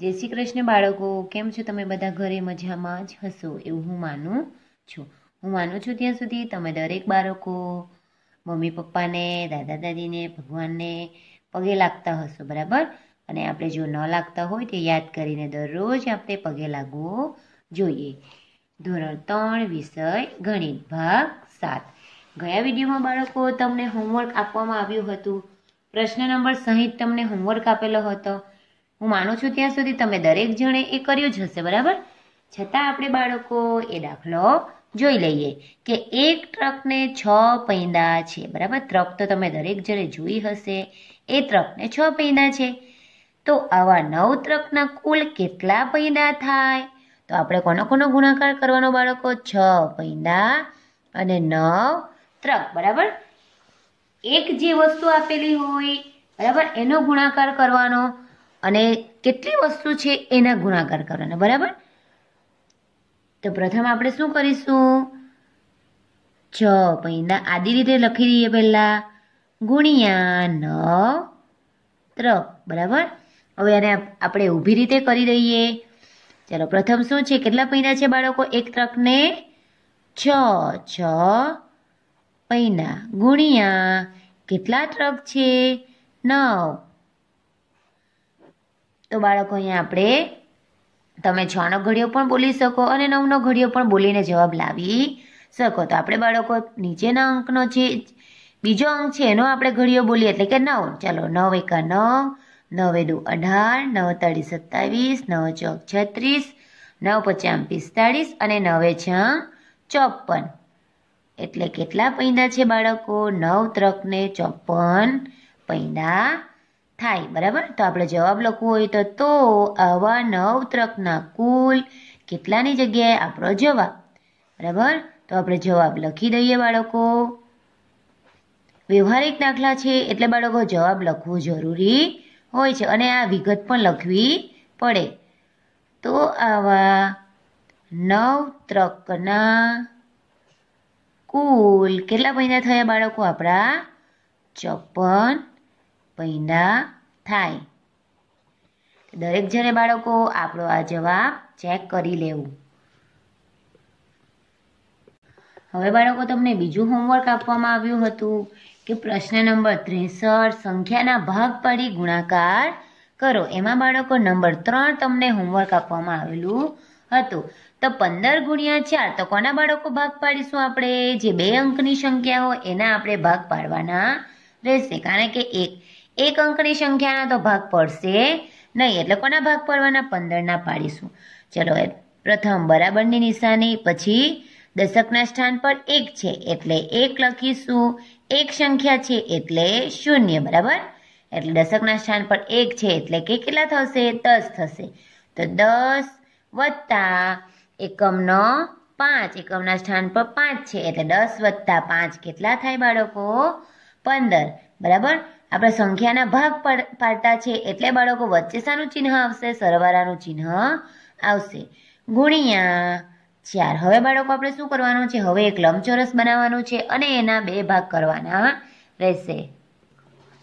જય શ્રી કૃષ્ણ બાળકો કેમ છો તમે બધા ઘરે મજામાં જ હશો એવું હું માનું છું હું માનું છું ત્યાં સુધી તમે દરેક બાળકો મમ્મી પપ્પાને દાદા દાદીને ભગવાનને પગે લાગતા હશો બરાબર અને આપણે જો ન લાગતા હોય તે યાદ કરીને દરરોજ આપણે પગે લાગવો જોઈએ ધોરણ ત્રણ વિષય ગણિત ભાગ સાત ગયા વિડીયોમાં બાળકો તમને હોમવર્ક આપવામાં આવ્યું હતું પ્રશ્ન નંબર સહિત તમને હોમવર્ક આપેલો હતો હું માનું છું ત્યાં સુધી તમે દરેક જણે એ કર્યું જ હશે બરાબર છતાં આપણે બાળકો એ દાખલો જોઈ લઈએ કે એક ટ્રકને છ પૈંડા છે બરાબર ટ્રક તો તમે દરેક જણે જોઈ હશે એ ટ્રકને છ પૈંડા છે તો આવા નવ ટ્રકના કુલ કેટલા પૈંડા થાય તો આપણે કોનો કોનો ગુણાકાર કરવાનો બાળકો છ પૈંડા અને નવ ટ્રક બરાબર એક જે વસ્તુ આપેલી હોય બરાબર એનો ગુણાકાર કરવાનો અને કેટલી વસ્તુ છે એના ગુણાકાર કરવાના બરાબર તો પ્રથમ આપણે શું કરીશું છ પૈના આદિ રીતે લખી દઈએ પહેલાં ગુણ્યા નવ ત્ર બરાબર હવે આને આપણે ઊભી રીતે કરી દઈએ ચાલો પ્રથમ શું છે કેટલા પૈના છે બાળકો એક ત્રકને છ છ પૈના ગુણ્યા કેટલા ટ્રક છે નવ તો બાળકો અહીંયા આપણે તમે છનો ઘડિયો પણ બોલી શકો અને નવનો ઘડિયો પણ બોલીને જવાબ લાવી શકો તો આપણે બાળકો નીચેના અંકનો છે બીજો અંક છે એનો આપણે ઘડિયો બોલીએ એટલે કે નવ ચાલો નવ એકા નવ નવે દુ અઢાર નવ તાળી સત્તાવીસ નવ ચોક છત્રીસ નવ પચામ પિસ્તાળીસ અને નવે છ ચોપન એટલે કેટલા પૈંડા છે બાળકો નવ ત્રકને ચોપન પૈંડા થાય બરાબર તો આપણે જવાબ લખવો હોય તો તો આવા નવત્રકના કુલ કેટલાની જગ્યાએ આપણો જવાબ બરાબર તો આપણે જવાબ લખી દઈએ બાળકો વ્યવહારિક દાખલા છે એટલે બાળકો જવાબ લખવું જરૂરી હોય છે અને આ વિગત પણ લખવી પડે તો આવા નવત્રકના કુલ કેટલા મહિના થયા બાળકો આપણા ચોપન પૈંડા થાય દરેક જણે બાળકો આપણો આ જવાબ ચેક કરી લેવું હવે બાળકો તમને બીજું હોમવર્ક આપવામાં આવ્યું હતું કે પ્રશ્ન નંબર ત્રેસઠ સંખ્યાના ભાગ પાડી ગુણાકાર કરો એમાં બાળકો નંબર ત્રણ તમને હોમવર્ક આપવામાં આવેલું હતું તો પંદર ગુણ્યા ચાર તો કોના બાળકો ભાગ પાડીશું આપણે જે બે અંકની સંખ્યા હોય એના આપણે ભાગ પાડવાના રહેશે કારણ કે એક એક અંકની સંખ્યાના તો ભાગ પડશે નહીં એટલે કોના ભાગ પડવાના પંદરના પાડીશું ચલો પ્રથમ બરાબરની નિશાની પછી દશકના સ્થાન પર એક છે એટલે એક લખીશું એક સંખ્યા છે એટલે શૂન્ય બરાબર એટલે દશકના સ્થાન પર એક છે એટલે કે કેટલા થશે દસ થશે તો દસ વત્તા એકમનો પાંચ એકમના સ્થાન પર પાંચ છે એટલે દસ વત્તા પાંચ કેટલા થાય બાળકો પંદર બરાબર આપણે સંખ્યાના ભાગ પાડતા છે એટલે બાળકો વચ્ચે શાનું ચિહ્ન આવશે સરવાળાનું ચિહ્ન આવશે ગુણ્યા ચાર હવે બાળકો આપણે શું કરવાનું છે હવે એક લંબચોરસ બનાવવાનું છે અને એના બે ભાગ કરવાના રહેશે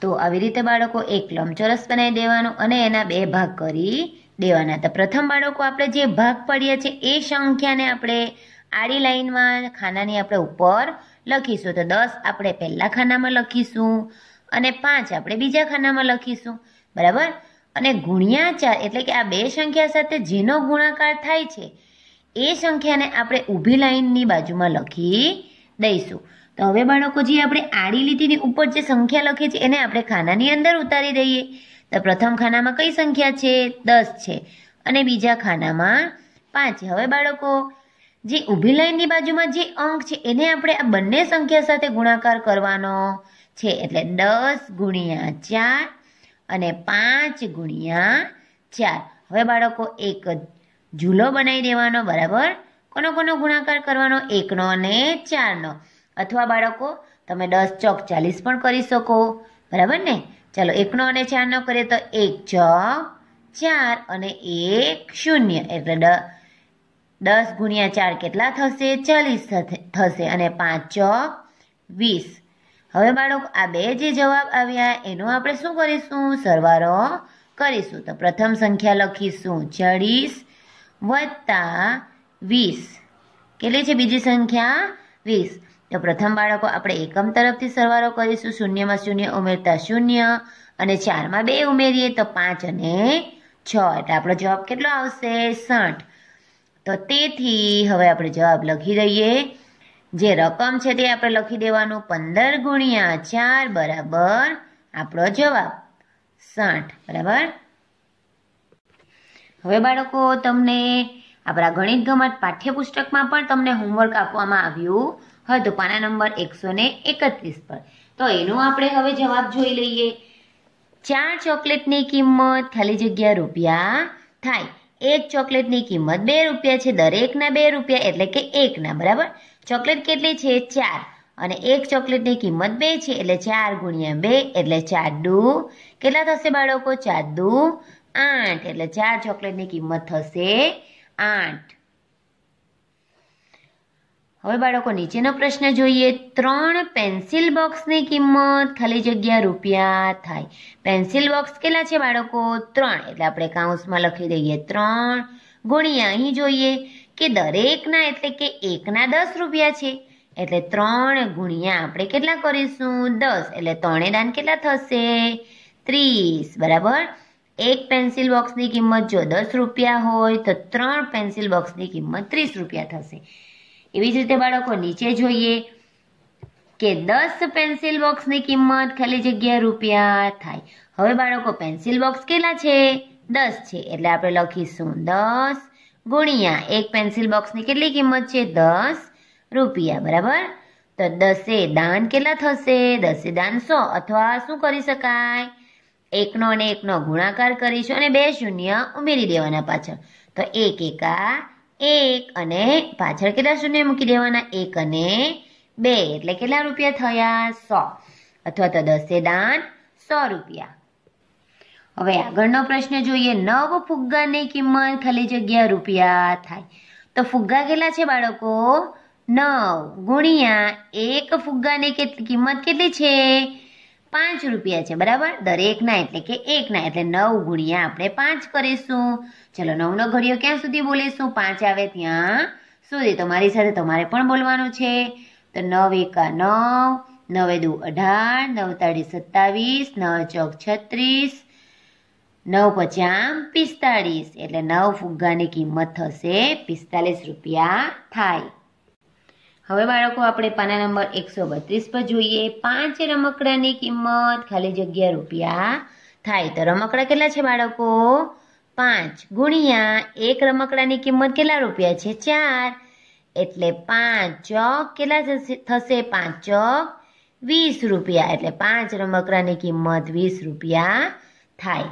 તો આવી રીતે બાળકો એક લંબચોરસ બનાવી દેવાનો અને એના બે ભાગ કરી દેવાના હતા પ્રથમ બાળકો આપણે જે ભાગ પડ્યા છીએ એ સંખ્યાને આપણે આડી લાઈનમાં ખાનાની આપણે ઉપર લખીશું તો દસ આપણે પહેલાં ખાનામાં લખીશું અને પાંચ આપણે બીજા ખાનામાં લખીશું બરાબર અને ગુણ્યા ચાર એટલે કે આ બે સંખ્યા સાથે જેનો ગુણાકાર થાય છે એ સંખ્યાને આપણે ઊભી લાઇનની બાજુમાં લખી દઈશું તો હવે બાળકો જે આપણે આડી લીટીની ઉપર જે સંખ્યા લખી છે એને આપણે ખાનાની અંદર ઉતારી દઈએ તો પ્રથમ ખાનામાં કઈ સંખ્યા છે દસ છે અને બીજા ખાનામાં પાંચ હવે બાળકો જે ઊભી લાઇનની બાજુમાં જે અંક છે એને આપણે આ બંને સંખ્યા સાથે ગુણાકાર કરવાનો છે એટલે દસ ગુણ્યા ચાર અને પાંચ ગુણ્યા ચાર હવે બાળકો એક ઝૂલો બનાવી દેવાનો બરાબર કોનો કોનો ગુણાકાર કરવાનો એકનો અને ચારનો અથવા બાળકો તમે દસ ચોક ચાલીસ પણ કરી શકો બરાબર ને ચાલો એકનો અને ચારનો કરીએ તો એક ચોક ચાર અને એક શૂન્ય એટલે દસ ગુણ્યા ચાર કેટલા થશે ચાલીસ થશે અને પાંચ ચોક વીસ હવે બાળક આ બે જે જવાબ આવ્યા એનો આપણે શું કરીશું સરવારો કરીશું તો પ્રથમ સંખ્યા લખીશું ચાળીસ વત્તા વીસ કેટલી છે બીજી સંખ્યા વીસ તો પ્રથમ બાળકો આપણે એકમ તરફથી સરવારો કરીશું શૂન્યમાં શૂન્ય ઉમેરતા શૂન્ય અને ચારમાં બે ઉમેરીએ તો પાંચ અને છ એટલે આપણો જવાબ કેટલો આવશે સાઠ તો તેથી હવે આપણે જવાબ લખી દઈએ જે રકમ છે તે આપણે લખી દેવાનું પંદર ગુણ્યા ચાર બરાબર આપણો જવાબ સાઠ બરાબર હવે બાળકો તમને આપણા ગણિત ગમત પાઠ્યપુસ્તકમાં પણ તમને હોમવર્ક આપવામાં આવ્યું હતું પાના નંબર એકસો ને એકત્રીસ પર તો એનો આપણે હવે જવાબ જોઈ લઈએ ચાર ચોકલેટની કિંમત ખાલી જગ્યા રૂપિયા થાય એક ચોકલેટની કિંમત બે રૂપિયા છે દરેકના બે રૂપિયા એટલે કે એકના બરાબર ચોકલેટ કેટલી છે ચાર અને એક ચોકલેટની કિંમત બે છે એટલે ચાર ગુણ્યા બે એટલે ચાર દુ કેટલા થશે બાળકો ચાર દુ આઠ એટલે ચાર ચોકલેટની કિંમત થશે આઠ હવે બાળકો નીચેનો પ્રશ્ન જોઈએ ત્રણ પેન્સિલ બોક્સની કિંમત ખાલી જગ્યા રૂપિયા થાય પેન્સિલ બોક્સ કેટલા છે બાળકો ત્રણ એટલે આપણે કાઉન્સમાં લખી દઈએ ત્રણ ગુણ્યા અહીં જોઈએ કે દરેકના એટલે કે એકના દસ રૂપિયા છે એટલે ત્રણ ગુણ્યા આપણે કેટલા કરીશું દસ એટલે ત્રણે દાન કેટલા થશે ત્રીસ બરાબર એક પેન્સિલ બોક્સની કિંમત જો દસ રૂપિયા હોય તો ત્રણ પેન્સિલ બોક્સની કિંમત ત્રીસ રૂપિયા થશે એવી જ રીતે બાળકો નીચે જોઈએ કે દસ પેન્સિલ બોક્સની કિંમત ખાલી જગ્યા રૂપિયા થાય હવે બાળકો પેન્સિલ બોક્સ કેટલા છે દસ છે એટલે આપણે લખીશું દસ ગુણ્યા એક પેન્સિલ બોક્સની કેટલી કિંમત છે દસ રૂપિયા બરાબર તો દસે દાન કેટલા થશે દસે દાન સો અથવા શું કરી શકાય એકનો અને એકનો ગુણાકાર કરીશું અને બે શૂન્ય ઉમેરી દેવાના પાછળ તો એક એકા એક અને પાછળ કેટલા શૂન્ય મૂકી દેવાના એક અને બે એટલે કેટલા રૂપિયા થયા સો અથવા તો દસે દાન સો રૂપિયા હવે આગળનો પ્રશ્ન જોઈએ નવ ફુગ્ગાની કિંમત ખાલી જગ્યા રૂપિયા થાય તો ફુગ્ગા કેટલા છે બાળકો નવ ગુણ્યા એક ફુગ્ગાની કિંમત કેટલી છે પાંચ રૂપિયા છે બરાબર દરેકના એટલે કે એકના એટલે નવ ગુણ્યા આપણે પાંચ કરીશું ચલો નવનો ઘડિયો ક્યાં સુધી બોલીશું પાંચ આવે ત્યાં સુધી તમારી સાથે તમારે પણ બોલવાનું છે તો નવ એકા નવ નવે દુ અઢાર નવ સત્તાવીસ નવ ચોક છત્રીસ નવ પછી પિસ્તાળીસ એટલે નવ ફુગ્ગાની કિંમત થશે પિસ્તાલીસ રૂપિયા થાય હવે બાળકો આપણે પાના નંબર એકસો બત્રીસ પર જોઈએ પાંચ રમકડાની કિંમત ખાલી જગ્યા રૂપિયા થાય તો રમકડા કેટલા છે બાળકો પાંચ ગુણ્યા એક રમકડાની કિંમત કેટલા રૂપિયા છે ચાર એટલે પાંચ ચોક કેટલા થશે પાંચ ચોક વીસ રૂપિયા એટલે પાંચ રમકડાની કિંમત વીસ રૂપિયા થાય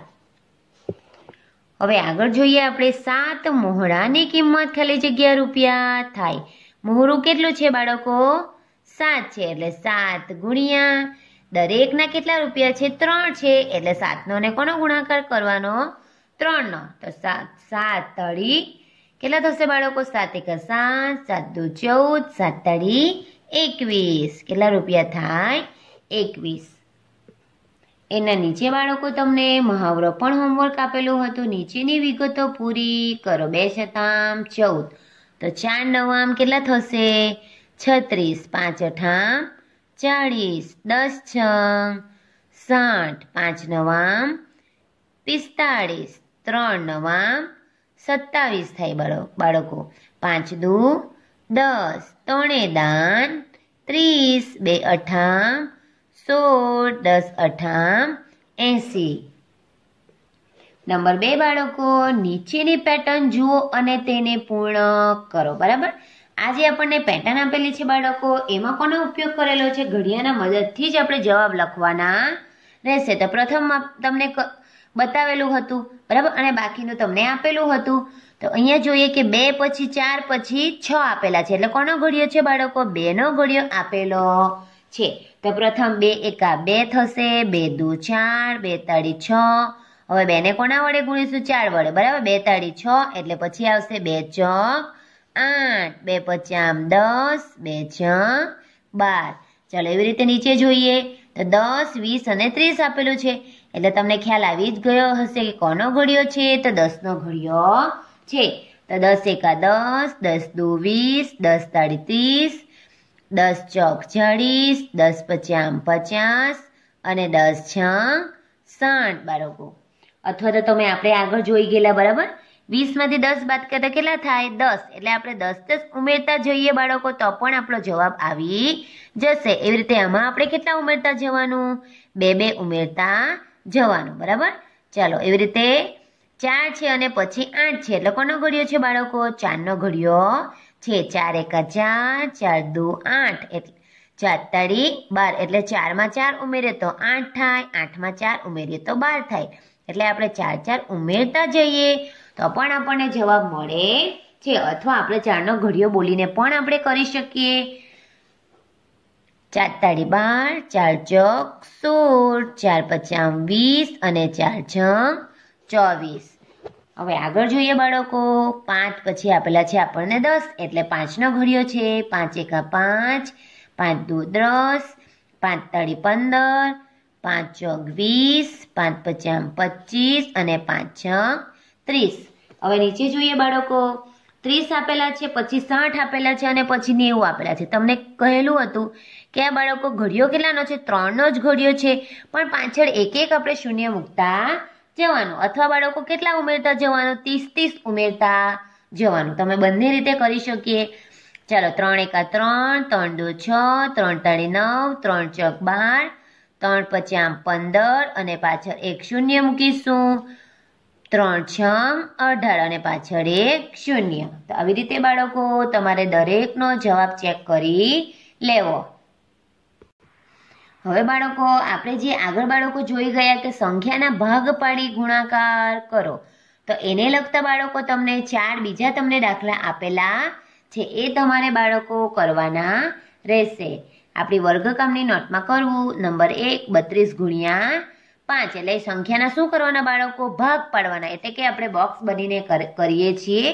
હવે આગળ જોઈએ આપણે સાત મોહરાની કિંમત ખાલી જગ્યા રૂપિયા થાય મોહરું કેટલું છે બાળકો સાત છે એટલે સાત ગુણ્યા દરેકના કેટલા રૂપિયા છે ત્રણ છે એટલે સાતનો ને કોનો ગુણાકાર કરવાનો ત્રણનો તો સાત સાત તળી કેટલા થશે બાળકો સાત એક સાત સાત દુ ચૌદ સાત તળી એકવીસ કેટલા રૂપિયા થાય એકવીસ એના નીચે બાળકો તમને મહાવરો પણ હોમવર્ક આપેલું હતું નીચેની વિગતો પૂરી કરો બે શતામ ચૌદ તો ચાર નવામ કેટલા થશે છત્રીસ પાંચ અઠામ ચાળીસ દસ છ સાઠ પાંચ નવામ પિસ્તાળીસ ત્રણ નવામ સત્તાવીસ થાય બાળકો પાંચ દુ દસ ત્રણે દાન ત્રીસ બે અઠામ સોળ દસ અઠામ એંસી નંબર બે બાળકો નીચેની પેટર્ન જુઓ અને તેને પૂર્ણ કરો બરાબર આજે આપણને પેટર્ન આપેલી છે બાળકો એમાં કોનો ઉપયોગ કરેલો છે ઘડિયાળના મદદથી જ આપણે જવાબ લખવાના રહેશે તો પ્રથમ તમને બતાવેલું હતું બરાબર અને બાકીનું તમને આપેલું હતું તો અહીંયા જોઈએ કે બે પછી ચાર પછી છ આપેલા છે એટલે કોનો ઘડિયો છે બાળકો બેનો ઘડિયો આપેલો છે તો પ્રથમ બે એકા બે થશે બે દુ ચાર બે તાળી છ હવે બેને કોના વડે ગુણીશું ચાર વડે બરાબર બે તાળી છ એટલે પછી આવશે બે ચ આઠ બે પચામ દસ બે છ બાર ચાલો એવી રીતે નીચે જોઈએ તો દસ વીસ અને ત્રીસ આપેલું છે એટલે તમને ખ્યાલ આવી જ ગયો હશે કે કોનો ઘડિયો છે તો દસનો ઘડિયો છે તો દસ એકા દસ દસ દુ વીસ દસ તાળી ત્રીસ દસ ચોક ચાળીસ દસ પચામ પચાસ અને દસ છ સાઠ બાળકો અથવા તો તમે આપણે આગળ જોઈ ગયેલા બરાબર વીસમાંથી દસ બાદ કરતા કેટલા થાય દસ એટલે આપણે દસ દસ ઉમેરતા જઈએ બાળકો તો પણ આપણો જવાબ આવી જશે એવી રીતે આમાં આપણે કેટલા ઉમેરતા જવાનું બે બે ઉમેરતા જવાનું બરાબર ચાલો એવી રીતે ચાર છે અને પછી આઠ છે એટલે કોનો ઘડિયો છે બાળકો ચારનો ઘડિયો છે ચાર એક હજાર ચાર દુ આઠ એટલે ચાર તરી બાર એટલે ચારમાં ચાર ઉમેરીએ તો આઠ થાય આઠમાં ચાર ઉમેરીએ તો બાર થાય એટલે આપણે ચાર ચાર ઉમેરતા જઈએ તો પણ આપણને જવાબ મળે છે અથવા આપણે ચારનો ઘડિયો બોલીને પણ આપણે કરી શકીએ ચાર તાળી બાર ચાર ચોક સોળ ચાર પચાસ વીસ અને ચાર છ ચોવીસ હવે આગળ જોઈએ બાળકો પાંચ પછી આપેલા છે આપણને દસ એટલે પાંચનો ઘડિયો છે પાંચ એકા પાંચ પાંચ દો દસ પાંચ તાળી પંદર પાંચ ચોક વીસ પાંચ પચામ પચીસ અને પાંચ છ ત્રીસ હવે નીચે જોઈએ બાળકો ત્રીસ આપેલા છે પછી સાઠ આપેલા છે અને પછી નેવું આપેલા છે તમને કહેલું હતું કે આ બાળકો ઘડિયો કેટલાનો છે ત્રણનો જ ઘડિયો છે પણ પાછળ એક એક આપણે શૂન્ય મૂકતા જવાનું અથવા બાળકો કેટલા ઉમેરતા જવાનું ત્રીસ ત્રીસ ઉમેરતા જવાનું તમે બંને રીતે કરી શકીએ ચાલો ત્રણ એકા ત્રણ ત્રણ દો છ ત્રણ તાળી નવ ત્રણ ચોક બાર ત્રણ પછી આમ પંદર અને પાછળ એક શૂન્ય મૂકીશું ત્રણ છમ અઢાર અને પાછળ એક શૂન્ય તો આવી રીતે બાળકો તમારે દરેકનો જવાબ ચેક કરી લેવો હવે બાળકો આપણે જે આગળ બાળકો જોઈ ગયા કે સંખ્યાના ભાગ પાડી ગુણાકાર કરો તો એને લગતા બાળકો તમને ચાર બીજા તમને દાખલા આપેલા છે એ તમારે બાળકો કરવાના રહેશે આપણી વર્ગકામની નોટમાં કરવું નંબર એક બત્રીસ ગુણ્યા પાંચ એટલે સંખ્યાના શું કરવાના બાળકો ભાગ પાડવાના એટલે કે આપણે બોક્સ બનીને કરીએ છીએ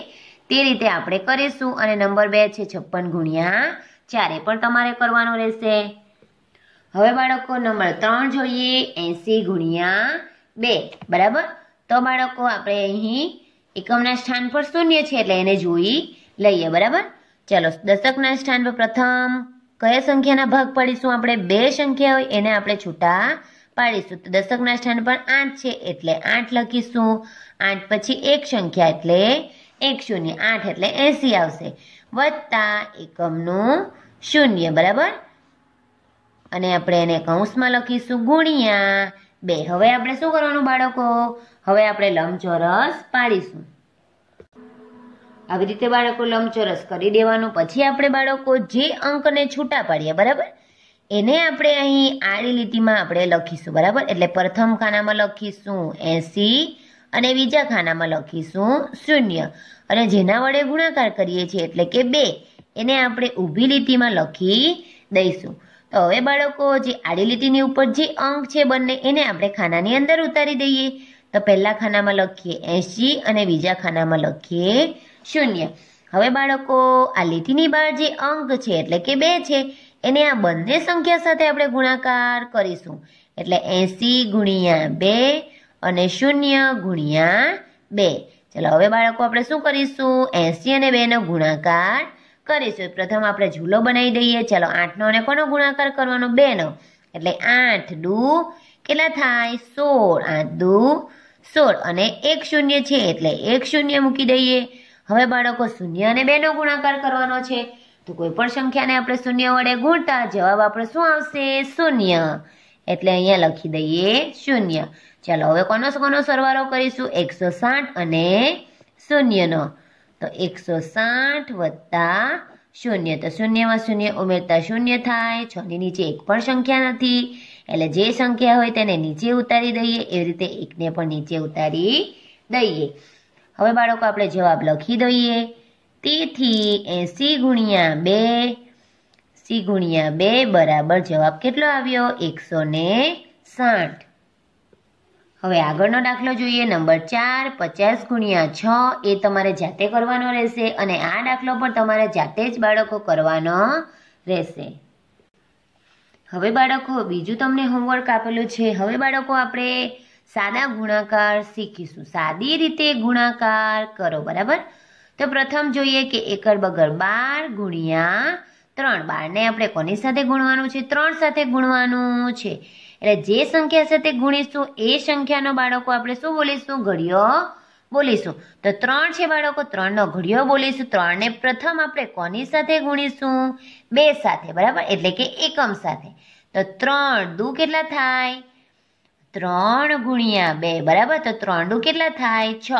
તે રીતે આપણે કરીશું અને નંબર બે છે છપ્પન ગુણ્યા ચાર એ પણ તમારે કરવાનો રહેશે હવે બાળકો નંબર ત્રણ જોઈએ એંસી ગુણ્યા બે બરાબર તો બાળકો આપણે અહીં એકમના સ્થાન પર શૂન્ય છે એટલે એને જોઈ લઈએ બરાબર ચલો દશકના સ્થાન પર પ્રથમ કયા સંખ્યાના ભાગ પાડીશું આપણે બે સંખ્યા હોય એને આપણે છૂટા પાડીશું તો દશકના સ્થાન પર આઠ છે એટલે આઠ લખીશું આઠ પછી એક સંખ્યા એટલે એક શૂન્ય આઠ એટલે એસી આવશે વત્તા એકમનું શૂન્ય બરાબર અને આપણે એને કૌંસમાં લખીશું ગુણ્યા બે હવે આપણે શું કરવાનું બાળકો હવે આપણે લંબચોરસ પાડીશું આવી રીતે બાળકો લંબચોરસ કરી દેવાનું પછી આપણે બાળકો જે અંકને છૂટા પાડીએ બરાબર એને આપણે અહીં આડી લીટીમાં આપણે લખીશું બરાબર એટલે પ્રથમ ખાનામાં લખીશું એસી અને બીજા ખાનામાં લખીશું શૂન્ય અને જેના વડે ગુણાકાર કરીએ છીએ એટલે કે બે એને આપણે ઊભી લીટીમાં લખી દઈશું તો હવે બાળકો જે આડી લીટીની ઉપર જે અંક છે બંને એને આપણે ખાનાની અંદર ઉતારી દઈએ તો પહેલા ખાનામાં લખીએ એંશી અને બીજા ખાનામાં લખીએ શૂન્ય હવે બાળકો આ લીટીની બહાર જે અંક છે એટલે કે બે છે એને આ બંને સંખ્યા સાથે આપણે ગુણાકાર કરીશું એટલે એંશી ગુણ્યા બે અને શૂન્ય ગુણ્યા બે ચલો હવે બાળકો આપણે શું કરીશું એંશી અને બેનો ગુણાકાર કરીશું પ્રથમ આપણે ઝૂલો બનાવી દઈએ ચાલો આઠનો અને કોનો ગુણાકાર કરવાનો બેનો એટલે આઠ દુ કેટલા થાય સોળ આઠ દુ સોળ અને એક શૂન્ય છે એટલે એક શૂન્ય મૂકી દઈએ હવે બાળકો શૂન્ય અને બેનો ગુણાકાર કરવાનો છે તો કોઈ પણ સંખ્યાને આપણે શૂન્ય વડે ગુણતા જવાબ આપણે શું આવશે શૂન્ય એટલે અહીંયા લખી દઈએ શૂન્ય ચાલો હવે કોનો કોનો સરવાળો કરીશું એકસો સાઠ અને શૂન્યનો તો એકસો સાઠ વત્તા શૂન્ય તો શૂન્યમાં શૂન્ય ઉમેરતા શૂન્ય થાય છની નીચે એક પણ સંખ્યા નથી એટલે જે સંખ્યા હોય તેને નીચે ઉતારી દઈએ એવી રીતે એકને પણ નીચે ઉતારી દઈએ હવે બાળકો આપણે જવાબ લખી દઈએ તેથી એસી ગુણ્યા બે સી ગુણ્યા બે બરાબર જવાબ કેટલો આવ્યો એકસો ને સાઠ હવે આગળનો દાખલો જોઈએ નંબર ચાર પચાસ ગુણ્યા છ એ તમારે જાતે કરવાનો રહેશે અને આ દાખલો પણ તમારે જાતે જ બાળકો કરવાનો રહેશે હવે બાળકો બીજું તમને હોમવર્ક આપેલું છે હવે બાળકો આપણે સાદા ગુણાકાર શીખીશું સાદી રીતે ગુણાકાર કરો બરાબર તો પ્રથમ જોઈએ કે એકર બગર બાર ગુણ્યા ત્રણ બારને આપણે કોની સાથે ગુણવાનું છે ત્રણ સાથે ગુણવાનું છે એટલે જે સંખ્યા સાથે ગુણીશું એ સંખ્યાનો બાળકો આપણે શું બોલીશું ઘડિયો બોલીશું તો ત્રણ છે બાળકો ત્રણનો ઘડિયો બોલીશું ત્રણને પ્રથમ આપણે કોની સાથે ગુણીશું બે સાથે બરાબર એટલે કે એકમ સાથે તો ત્રણ દુ કેટલા થાય ત્રણ ગુણ્યા બે બરાબર તો ત્રણ દુ કેટલા થાય છ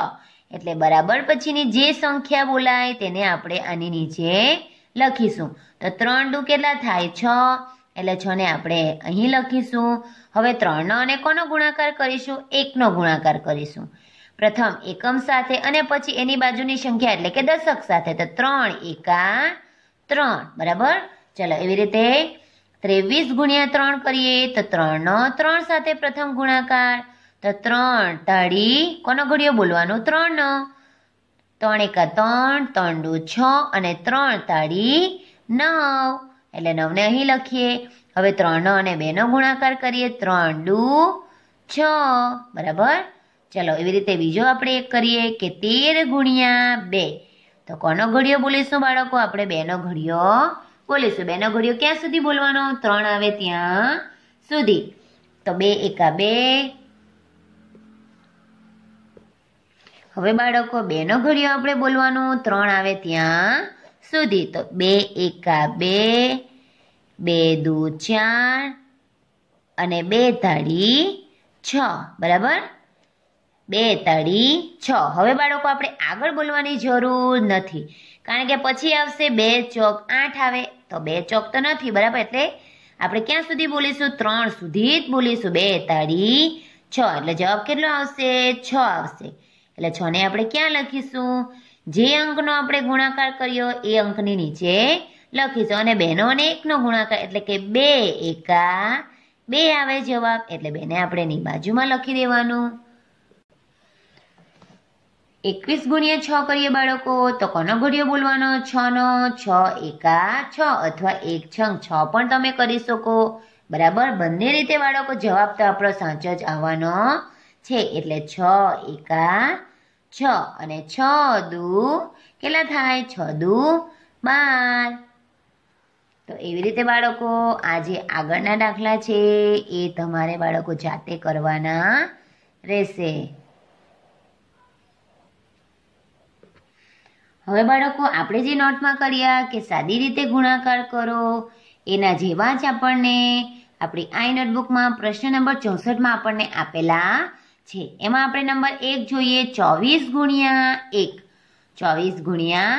એટલે બરાબર પછીની જે સંખ્યા બોલાય તેને આપણે આની નીચે લખીશું તો ત્રણ દુ કેટલા થાય છ એટલે છ ને આપણે અહીં લખીશું હવે ત્રણનો અને કોનો ગુણાકાર કરીશું એકનો ગુણાકાર કરીશું પ્રથમ એકમ સાથે અને પછી એની બાજુની સંખ્યા એટલે કે દશક સાથે તો ત્રણ એકા ત્રણ બરાબર ચલો એવી રીતે ત્રેવીસ ગુણ્યા ત્રણ કરીએ તો ત્રણનો ત્રણ સાથે પ્રથમ ગુણાકાર તો ત્રણ તાળી કોનો ઘડિયો બોલવાનો ત્રણનો ત્રણ એકા ત્રણ ત્રણ દુ છ અને ત્રણ તાળી નવ એટલે નવને અહીં લખીએ હવે ત્રણનો અને બેનો ગુણાકાર કરીએ ત્રણ દુ છ બરાબર ચલો એવી રીતે બીજો આપણે એક કરીએ કે તેર ગુણ્યા બે તો કોનો ઘડિયો બોલીશું બાળકો આપણે બેનો ઘડિયો બોલીશું બેનો ઘડિયો ક્યાં સુધી બોલવાનો ત્રણ આવે ત્યાં સુધી તો બે એકા બે હવે બાળકો બેનો ઘડિયો આપણે બોલવાનું ત્રણ આવે ત્યાં સુધી તો બે એકા બે બે દુ ચાર અને બે તાળી છ બરાબર બે તાળી છ હવે બાળકો આપણે આગળ બોલવાની જરૂર નથી કારણ કે પછી આવશે બે ચોક આઠ આવે તો બે ચોક તો નથી બરાબર એટલે આપણે ક્યાં સુધી બોલીશું ત્રણ સુધી જ બોલીશું બે તાળી છ એટલે જવાબ કેટલો આવશે છ આવશે એટલે છને આપણે ક્યાં લખીશું જે અંકનો આપણે ગુણાકાર કર્યો એ અંકની નીચે લખીશું અને બેનો અને એકનો ગુણાકાર એટલે કે બે એકા બે આવે જવાબ એટલે બેને આપણે એની બાજુમાં લખી દેવાનું એકવીસ ગુણ્યા છ કરીએ બાળકો તો કોનો ઘડિયો બોલવાનો છ નો છ એકા છ અથવા એક છ છ પણ તમે કરી શકો બરાબર બંને રીતે બાળકો જવાબ તો આપણો સાચો જ આવવાનો છે એટલે છ એકા છ અને છ દુ કેટલા થાય છ દુ બાર તો એવી રીતે બાળકો આ જે આગળના દાખલા છે એ તમારે બાળકો જાતે કરવાના રહેશે હવે બાળકો આપણે જે નોટમાં કર્યા કે સાદી રીતે ગુણાકાર કરો એના જેવા જ આપણને આપણી આઈ નોટબુકમાં પ્રશ્ન નંબર ચોસઠમાં આપણને આપેલા છે એમાં આપણે નંબર એક જોઈએ ચોવીસ ગુણ્યા એક ચોવીસ ગુણ્યા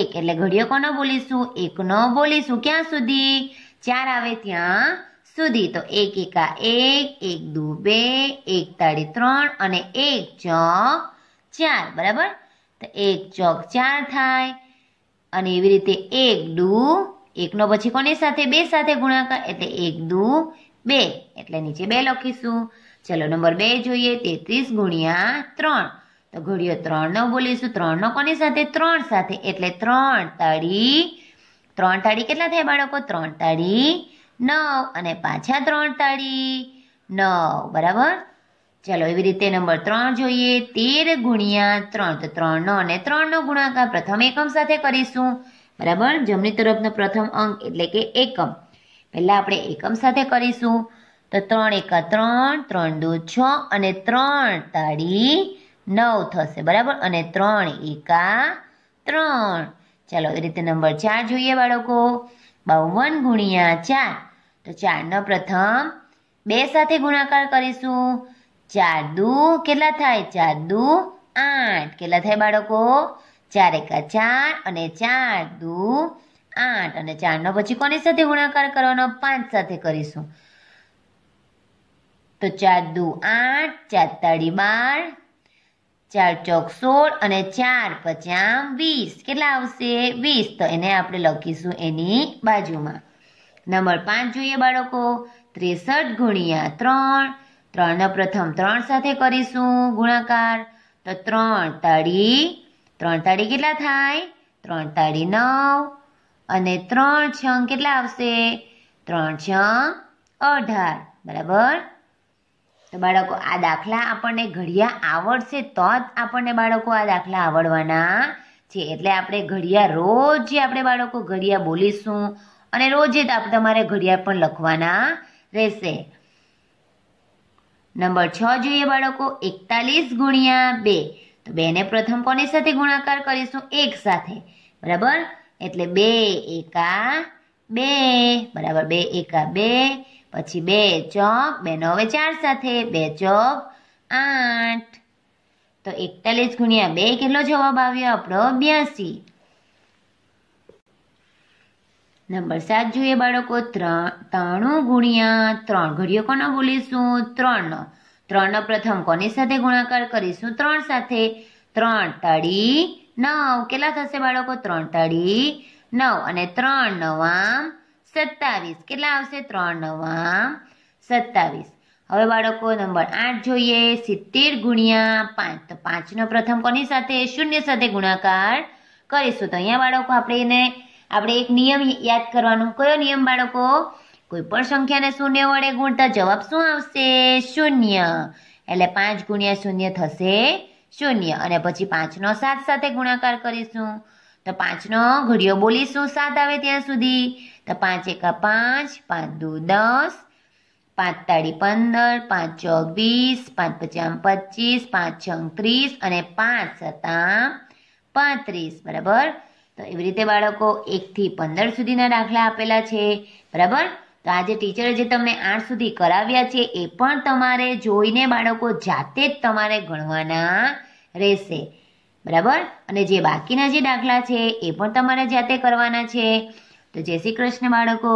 એક એટલે ઘડિયો કોનો બોલીશું એકનો બોલીશું ક્યાં સુધી ચાર આવે ત્યાં સુધી તો એક એકા એક એક દુ બે એક તાળી ત્રણ અને એક ચોક ચાર બરાબર તો એક ચોક ચાર થાય અને એવી રીતે એક દુ એકનો પછી કોની સાથે બે સાથે ગુણાકાર એટલે એક દુ બે એટલે નીચે બે લખીશું ચલો નંબર બે જોઈએ તેત્રીસ ગુણ્યા ત્રણ તો ઘડીઓ ત્રણનો બોલીશું ત્રણનો કોની સાથે ત્રણ સાથે એટલે ત્રણ તાળી ત્રણ તાળી કેટલા થાય બાળકો ત્રણ તાળી નવ અને પાછા ત્રણ તાળી નવ બરાબર ચાલો એવી રીતે નંબર ત્રણ જોઈએ તેર ગુણ્યા ત્રણ તો ત્રણનો અને ત્રણનો ગુણાકાર પ્રથમ એકમ સાથે કરીશું બરાબર જમણી તરફનો પ્રથમ અંક એટલે કે એકમ પહેલાં આપણે એકમ સાથે કરીશું તો ત્રણ એકા ત્રણ ત્રણ દો છ અને ત્રણ તાળી નવ થશે બરાબર અને ત્રણ એકા ત્રણ ચાલો એ રીતે નંબર ચાર જોઈએ બાળકો બાવન ગુણ્યા ચાર તો ચારનો પ્રથમ બે સાથે ગુણાકાર કરીશું ચાર દુ કેટલા થાય ચાર દુ આઠ કેટલા થાય બાળકો ચાર એકા ચાર અને ચાર દુ આઠ અને ચારનો પછી કોની સાથે ગુણાકાર કરવાનો પાંચ સાથે કરીશું તો ચાર દુ આઠ ચાર તાળી બાર ચાર ચોક સોળ અને ચાર પચામ વીસ કેટલા આવશે વીસ તો એને આપણે લખીશું એની બાજુમાં નંબર પાંચ જોઈએ બાળકો ત્રેસઠ ગુણ્યા ત્રણ ત્રણનો પ્રથમ ત્રણ સાથે કરીશું ગુણાકાર તો ત્રણ તાળી ત્રણ તાળી કેટલા થાય ત્રણ તાળી નવ અને ત્રણ છંગ કેટલા આવશે ત્રણ છ અઢાર બરાબર તો બાળકો આ દાખલા આપણને ઘડિયા આવડશે તો જ આપણને બાળકો આ દાખલા આવડવાના છે એટલે આપણે ઘડિયા રોજ આપણે બાળકો ઘડિયા બોલીશું અને રોજે તમારે ઘડિયા પણ લખવાના રહેશે નંબર છ જોઈએ બાળકો એકતાલીસ ગુણ્યા બે તો બેને પ્રથમ કોની સાથે ગુણાકાર કરીશું એક સાથે બરાબર એટલે બે એકા બે બરાબર બે એકા બે પછી બે ચોક બે નવે ચાર સાથે બે ચોક આઠ તો એકતાલીસ ગુણ્યા બે કેટલો જવાબ આવ્યો આપણો બ્યાસી નંબર સાત જોઈએ બાળકો ત્રણ ત્રાણું ગુણ્યા ત્રણ ઘડીઓ કોનો બોલીશું ત્રણનો ત્રણનો પ્રથમ કોની સાથે ગુણાકાર કરીશું ત્રણ સાથે ત્રણ તાળી નવ કેટલા થશે બાળકો ત્રણ તાળી નવ અને ત્રણ નવામ સત્તાવીસ કેટલા આવશે ત્રણ નવા સત્તાવીસ હવે બાળકો નંબર આઠ જોઈએ સિત્તેર ગુણ્યા પાંચ તો પાંચનો પ્રથમ કોની સાથે શૂન્ય સાથે ગુણાકાર કરીશું તો અહીંયા બાળકો આપણે એને આપણે એક નિયમ યાદ કરવાનો કયો નિયમ બાળકો કોઈ પણ સંખ્યાને શૂન્ય વડે ગુણતા જવાબ શું આવશે શૂન્ય એટલે પાંચ ગુણ્યા શૂન્ય થશે શૂન્ય અને પછી પાંચનો સાત સાથે ગુણાકાર કરીશું તો પાંચનો ઘડિયો બોલીશું સાત આવે ત્યાં સુધી તો પાંચ એકા પાંચ પાંચ દુ દસ પાંચ તાળી પંદર પાંચ ચોક વીસ પાંચ પચામ પચીસ પાંચ છંગ ત્રીસ અને પાંચ સત્તા પાંત્રીસ બરાબર તો એવી રીતે બાળકો એકથી પંદર સુધીના દાખલા આપેલા છે બરાબર તો આજે ટીચરે જે તમને આઠ સુધી કરાવ્યા છે એ પણ તમારે જોઈને બાળકો જાતે જ તમારે ગણવાના રહેશે બરાબર અને જે બાકીના જે દાખલા છે એ પણ તમારે જાતે કરવાના છે તો જય શ્રી કૃષ્ણ બાળકો